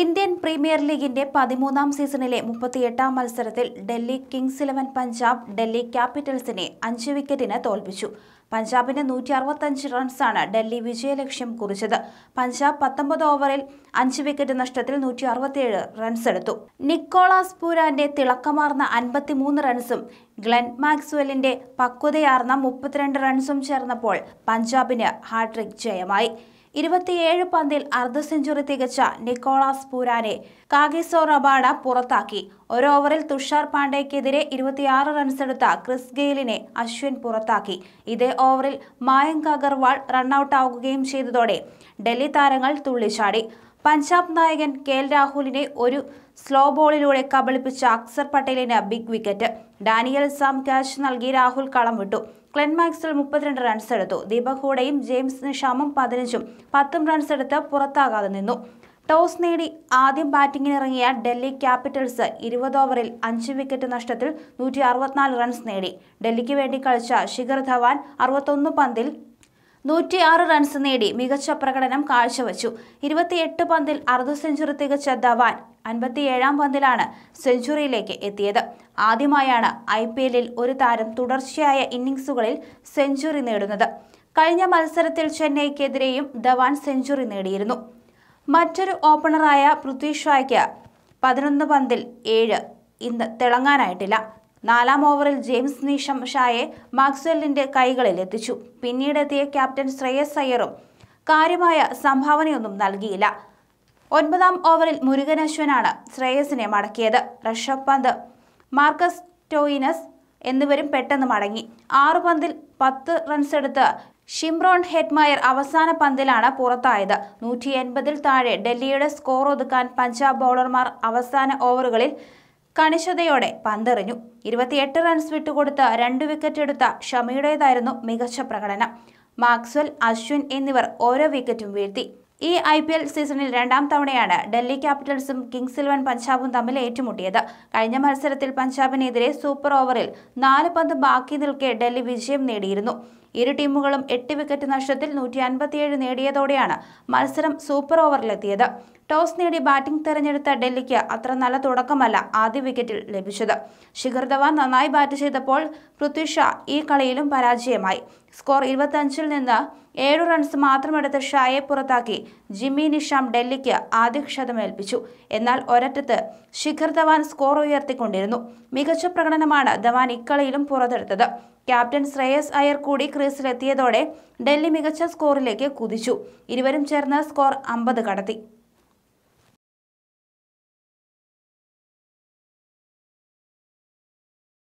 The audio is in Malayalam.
ഇന്ത്യൻ പ്രീമിയർ ലീഗിന്റെ പതിമൂന്നാം സീസണിലെ മുപ്പത്തിയെട്ടാം മത്സരത്തിൽ ഡൽഹി കിങ്സ് ഇലവൻ പഞ്ചാബ് ഡൽഹി ക്യാപിറ്റൽസിനെ അഞ്ച് വിക്കറ്റിന് തോൽപ്പിച്ചു പഞ്ചാബിന് നൂറ്റി അറുപത്തഞ്ച് റൺസാണ് ഡൽഹി വിജയലക്ഷ്യം കുറിച്ചത് പഞ്ചാബ് പത്തൊമ്പത് ഓവറിൽ അഞ്ച് വിക്കറ്റ് നഷ്ടത്തിൽ നൂറ്റി അറുപത്തിയേഴ് റൺസ് എടുത്തു നിക്കോളാസ് പൂരാന്റെ തിളക്കമാർന്ന അൻപത്തിമൂന്ന് റൺസും ഗ്ലെൻ മാക്സ്വെല്ലിന്റെ പക്വതയാർന്ന മുപ്പത്തിരണ്ട് റൺസും ചേർന്നപ്പോൾ പഞ്ചാബിന് ഹാട്രിക് ജയമായി ഇരുപത്തിയേഴ് പന്തിൽ അർദ്ധ സെഞ്ചുറി തികച്ച നിക്കോളാസ് പൂരാനെ കാഗിസോ റബാഡ പുറത്താക്കി ഒരു ഓവറിൽ തുഷാർ പാണ്ഡേക്കെതിരെ ഇരുപത്തിയാറ് റൺസെടുത്ത ക്രിസ് ഗെയിലിനെ അശ്വിൻ പുറത്താക്കി ഇതേ ഓവറിൽ മായങ്ക് അഗർവാൾ റണ്ണൌട്ടാവുകയും ചെയ്തതോടെ ഡൽഹി താരങ്ങൾ തുള്ളിച്ചാടി പഞ്ചാബ് നായകൻ കെ രാഹുലിനെ ഒരു സ്ലോ ബോളിലൂടെ കബളിപ്പിച്ച അക്സർ പട്ടേലിന് big wicket Daniel Sam catch നൽകി രാഹുൽ കളം വിട്ടു ക്ലെൻമാക്സിൽ മുപ്പത്തിരണ്ട് റൺസ് എടുത്തു ദീപക് ഹൂഡയും ജെയിംസ് നിഷാമും പതിനഞ്ചും പത്തും റൺസ് എടുത്ത് പുറത്താകാതെ നിന്നു ടോസ് നേടി ആദ്യം ബാറ്റിംഗിനിറങ്ങിയ ഡൽഹി ക്യാപിറ്റൽസ് ഇരുപത് ഓവറിൽ അഞ്ച് വിക്കറ്റ് നഷ്ടത്തിൽ നൂറ്റി അറുപത്തിനാല് റൺസ് നേടി ഡൽഹിക്ക് വേണ്ടി കളിച്ച ശിഖർ ധവാൻ അറുപത്തൊന്ന് പന്തിൽ നൂറ്റിയാറ് റൺസ് നേടി മികച്ച പ്രകടനം കാഴ്ചവച്ചു ഇരുപത്തിയെട്ട് പന്തിൽ അർദ്ധ സെഞ്ചുറി തികച്ച ധവാൻ അൻപത്തിയേഴാം പന്തിലാണ് സെഞ്ചുറിയിലേക്ക് എത്തിയത് ആദ്യമായാണ് ഐ പി എല്ലിൽ ഒരു താരം തുടർച്ചയായ ഇന്നിംഗ്സുകളിൽ സെഞ്ചുറി നേടുന്നത് കഴിഞ്ഞ മത്സരത്തിൽ ചെന്നൈക്കെതിരെയും ധവാൻ സെഞ്ചുറി നേടിയിരുന്നു മറ്റൊരു ഓപ്പണറായ പൃഥ്വി ഷായ്ക്ക് പതിനൊന്ന് പന്തിൽ ഏഴ് ഇന്ന് തിളങ്ങാനായിട്ടില്ല നാലാം ഓവറിൽ ജെയിംസ് നീഷം ഷായെ മാക്സ്വെല്ലിന്റെ കൈകളിൽ എത്തിച്ചു പിന്നീടെത്തിയ ക്യാപ്റ്റൻ ശ്രേയസ് അയ്യറും കാര്യമായ സംഭാവനയൊന്നും നൽകിയില്ല ഒൻപതാം ഓവറിൽ മുരുകൻ അശ്വനാണ് ശ്രേയസിനെ മടക്കിയത് ഋഷഭ് പന്ത് മാർക്കസ് ടോയിനസ് എന്നിവരും പെട്ടെന്ന് മടങ്ങി ആറു പന്തിൽ പത്ത് എടുത്ത് ഷിംറോൺ ഹെഡ്മയർ അവസാന പന്തിലാണ് പുറത്തായത് നൂറ്റി എൺപതിൽ താഴെ ഡൽഹിയുടെ സ്കോർ ഒതുക്കാൻ പഞ്ചാബ് ബൗളർമാർ അവസാന ഓവറുകളിൽ കണിശതയോടെ പന്തെറിഞ്ഞു ഇരുപത്തിയെട്ട് റൺസ് വിട്ടുകൊടുത്ത് രണ്ട് വിക്കറ്റ് എടുത്ത ഷമിയുടേതായിരുന്നു മികച്ച പ്രകടനം മാക്സ്വൽ അശ്വിൻ എന്നിവർ ഓരോ വിക്കറ്റും വീഴ്ത്തി ഈ ഐ പി എൽ സീസണിൽ രണ്ടാം തവണയാണ് ഡൽഹി ക്യാപിറ്റൽസും കിങ്സ് ഇലവൻ പഞ്ചാബും തമ്മിൽ ഏറ്റുമുട്ടിയത് കഴിഞ്ഞ മത്സരത്തിൽ പഞ്ചാബിനെതിരെ സൂപ്പർ ഓവറിൽ നാല് പന്ത് ബാക്കി നിൽക്കെ ഡൽഹി വിജയം നേടിയിരുന്നു ഇരു ടീമുകളും എട്ട് വിക്കറ്റ് നഷ്ടത്തിൽ നൂറ്റി അൻപത്തിയേഴ് നേടിയതോടെയാണ് മത്സരം സൂപ്പർ ഓവറിലെത്തിയത് ടോസ് നേടി ബാറ്റിംഗ് തെരഞ്ഞെടുത്ത ഡൽഹിക്ക് അത്ര നല്ല തുടക്കമല്ല ആദ്യ വിക്കറ്റിൽ ലഭിച്ചത് ശിഖർ ധവാൻ നന്നായി ബാറ്റ് ചെയ്തപ്പോൾ പൃഥ്വി ഷാ ഈ കളിയിലും പരാജയമായി സ്കോർ ഇരുപത്തഞ്ചിൽ നിന്ന് ഏഴു റൺസ് മാത്രമെടുത്ത് ഷായെ പുറത്താക്കി ജിമ്മി നിഷാം ഡൽഹിക്ക് ആദ്യ ക്ഷതമേൽപ്പിച്ചു എന്നാൽ ഒരറ്റത്ത് ശിഖർ ധവാൻ സ്കോർ ഉയർത്തിക്കൊണ്ടിരുന്നു മികച്ച പ്രകടനമാണ് ധവാൻ ഇക്കളിയിലും പുറത്തെടുത്തത് ക്യാപ്റ്റൻ ശ്രേയസ് അയ്യർ കൂടി ക്രീസിലെത്തിയതോടെ ഡൽഹി മികച്ച സ്കോറിലേക്ക് കുതിച്ചു ഇരുവരും ചേർന്ന് സ്കോർ അമ്പത് കടത്തി